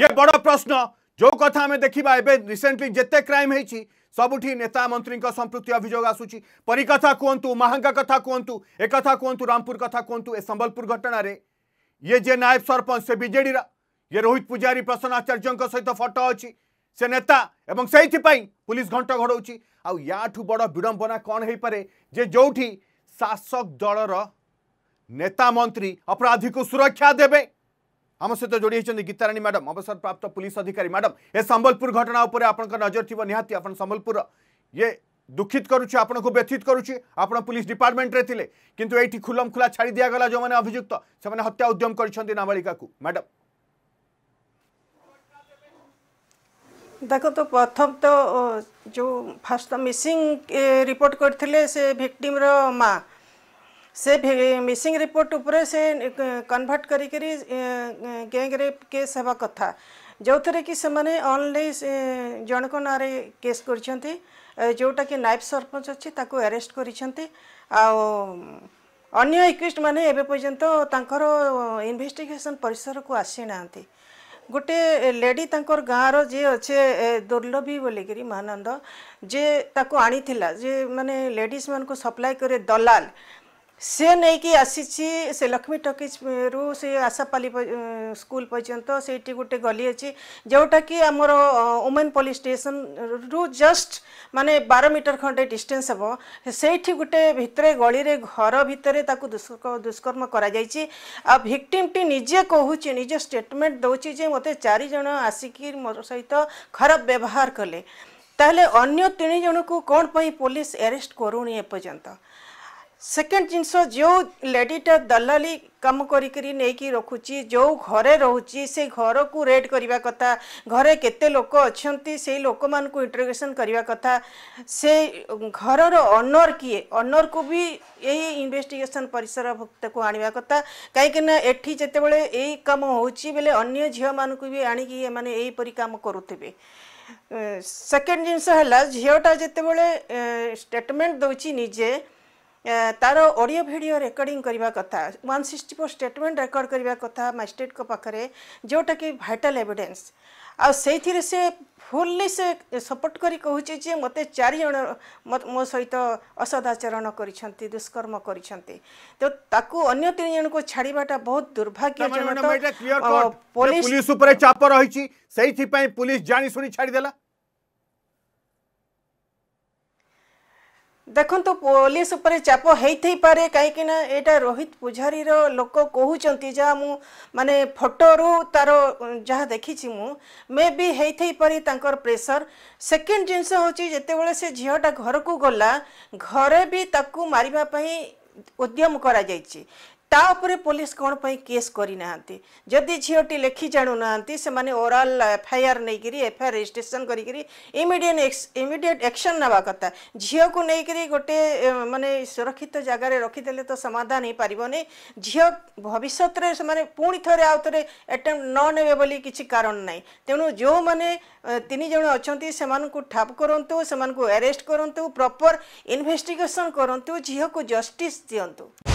ये बड़ प्रश्न जो कथा आम देखा एवं रिसेंटली जिते क्राइम होती सबुठ नेता मंत्री संप्रति अभोग आसूची परी कथा कहतु महांगा कथा कहतु एक कहतु रामपुर कथा कहतु ए संबलपुर घटन ये जे नायब सरपंच से विजेड ये रोहित पूजारी प्रसन्न आचार्य सहित फटो अच्छी से नेता एवं से पुलिस घंट घड़ी आउ या बड़ विडंबना कौन हो पारे जे जो शासक दलर नेता मंत्री अपराधी को सुरक्षा देवे आम सहित जोड़ी होती गीताराणी मैडम अवसरप्राप्त पुलिस अधिकारी मैडम ए संबलपुर घटना उपर आपंकर नजर थी निहाती आप संबलपुर ये दुखित करुच्छे आपन को व्यथित करुच्छे आप पुलिस डिपार्टमेंट रे किंतु एठी खुलम खुला छाड़ी दिगला जो माने अभियुक्त से हत्या उद्यम करिसेंती नाबालिका को मैडम देख तो प्रथम तो जो फास्ट मिसिंग रिपोर्ट करथिले से विक्टिम रो ସେ ମିସିଂ ରିପୋର୍ଟ ଉପରେ ସେ କନଭର୍ଟ କରିକି ଗ୍ୟାଙ୍ଗରେପ୍ କେସ୍ ହେବା କଥା ଯେଉଁଥିରେ କି ସେମାନେ ଅନ୍ଲି ଜଣଙ୍କ ନାଁରେ କେସ୍ କରିଛନ୍ତି ଯେଉଁଟାକି ନାଇବ ସରପଞ୍ଚ ଅଛି ତାକୁ ଆରେଷ୍ଟ କରିଛନ୍ତି ଆଉ ଅନ୍ୟ ଏକ୍ୟୁଷ୍ଟ ମାନେ ଏବେ ପର୍ଯ୍ୟନ୍ତ ତାଙ୍କର ଇନଭେଷ୍ଟିଗେସନ୍ ପରିସରକୁ ଆସିନାହାନ୍ତି ଗୋଟିଏ ଲେଡ଼ି ତାଙ୍କର ଗାଁର ଯିଏ ଅଛେ ଦୁର୍ଲଭୀ ବୋଲିକିରି ମହାନନ୍ଦ ଯିଏ ତାକୁ ଆଣିଥିଲା ଯିଏ ମାନେ ଲେଡ଼ିଜ୍ମାନଙ୍କୁ ସପ୍ଲାଏ କରେ ଦଲାଲ সে নেইকি আসিছি সে লক্ষ্মী রু সে আশাপালি স্কুল পর্যন্ত সেইটি গোটে গলি আছে যেটা কি আমার ওমেন পুলিশ স্টেশন রু জস্ট মানে বার মিটার খন্ডে ডিষ্টান্স হব সেইটি গোটে ভিতরে গলিরে ঘর ভিতরে তাকে দুষ্কর্ম করা যাইছি আর ভিকটিমটি নিজে কুচি নিজ স্টেটমেন্ট দৌছি যে মতো চারিজন আসিকি মো সহিত খারাপ ব্যবহার কলে তাহলে অন্য তিনজনকু কোণ পুলিশ এরেস্ট করুনি এপর্যন্ত সেকেন্ড জিনিস যে লেডিটা দলালি কাম করি নেই রখুচি যে ঘরে রয়েছে সেই ঘরকু রেড করা কথা ঘরে কেতে লোক অনেক সেই লোক মানুষ ইন্ট্রোগেসন করা কথা সেই ঘরর অনর কি অনর কু বি এই ইনভেস্টিগেসন পরিসর তাকে আনবা কথা কিনা এটি যেতবে এই কাম হচ্ছে বেলে অন্য ঝিও মানুষ বি আনিকি এমনি এইপরি কাম করুবে সেকেন্ড জিনিস হল ঝিওটা যেতবে স্টেটমেন্ট দৌছি নিজে ତାର ଅଡ଼ିଓ ଭିଡ଼ିଓ ରେକର୍ଡିଂ କରିବା କଥା one sixty four statement record କରିବା କଥା ମାଜିଷ୍ଟ୍ରେଟ୍ଙ୍କ ପାଖରେ ଯେଉଁଟାକି ଭାଇଟାଲ୍ ଏଭିଡ଼େନ୍ସ ଆଉ ସେଇଥିରେ ସେ ଫୁଲ୍ଲି ସେ ସପୋର୍ଟ କରି କହୁଛି ଯେ ମୋତେ ଚାରି ଜଣ ମୋ ସହିତ ଅସଦାଚରଣ କରିଛନ୍ତି ଦୁଷ୍କର୍ମ କରିଛନ୍ତି ତ ତାକୁ ଅନ୍ୟ ତିନି ଜଣଙ୍କୁ ଛାଡ଼ିବାଟା ବହୁତ ଦୁର୍ଭାଗ୍ୟଜନକ ପୁଲିସ ଉପରେ ଚାପ ରହିଛି ସେଇଥିପାଇଁ ପୁଲିସ ଜାଣିଶୁଣି ଛାଡ଼ିଦେଲା ଦେଖନ୍ତୁ ପୋଲିସ ଉପରେ ଚାପ ହେଇଥାଇପାରେ କାହିଁକିନା ଏଇଟା ରୋହିତ ପୂଜାରୀର ଲୋକ କହୁଛନ୍ତି ଯାହା ମୁଁ ମାନେ ଫଟୋରୁ ତାର ଯାହା ଦେଖିଛି ମୁଁ ମେ ବି ହେଇଥାଇପାରେ ତାଙ୍କର ପ୍ରେସର ସେକେଣ୍ଡ ଜିନିଷ ହେଉଛି ଯେତେବେଳେ ସେ ଝିଅଟା ଘରକୁ ଗଲା ଘରେ ବି ତାକୁ ମାରିବା ପାଇଁ ଉଦ୍ୟମ କରାଯାଇଛି তাপরে পুলিশ কোণ পাই কেস করি না যদি ঝিওটি লেখি জাণু না সে ওরাল এফআইআর নেই এফআইআর রেজিষ্ট্রেসন করি ইমিডিয়েট ইমিডিয়েট একশন নেওয়া কথা ঝিও ঝিওকু নেই গোটে মানে সুরক্ষিত জায়গায় রখিদেলে তো সমাধান হয়ে পারবনি ঝিও ভবিষ্যতের সে পুঁ থরে আউথরে ন নেবে বলে কিছু কারণ নাই তেমন যে তিনি জন অনেক সে ঠাপ করতু সে আরেস্ট করতু প্রপর ইনভেস্টিগেসন করতু ঝিওকু জস্টিস দিও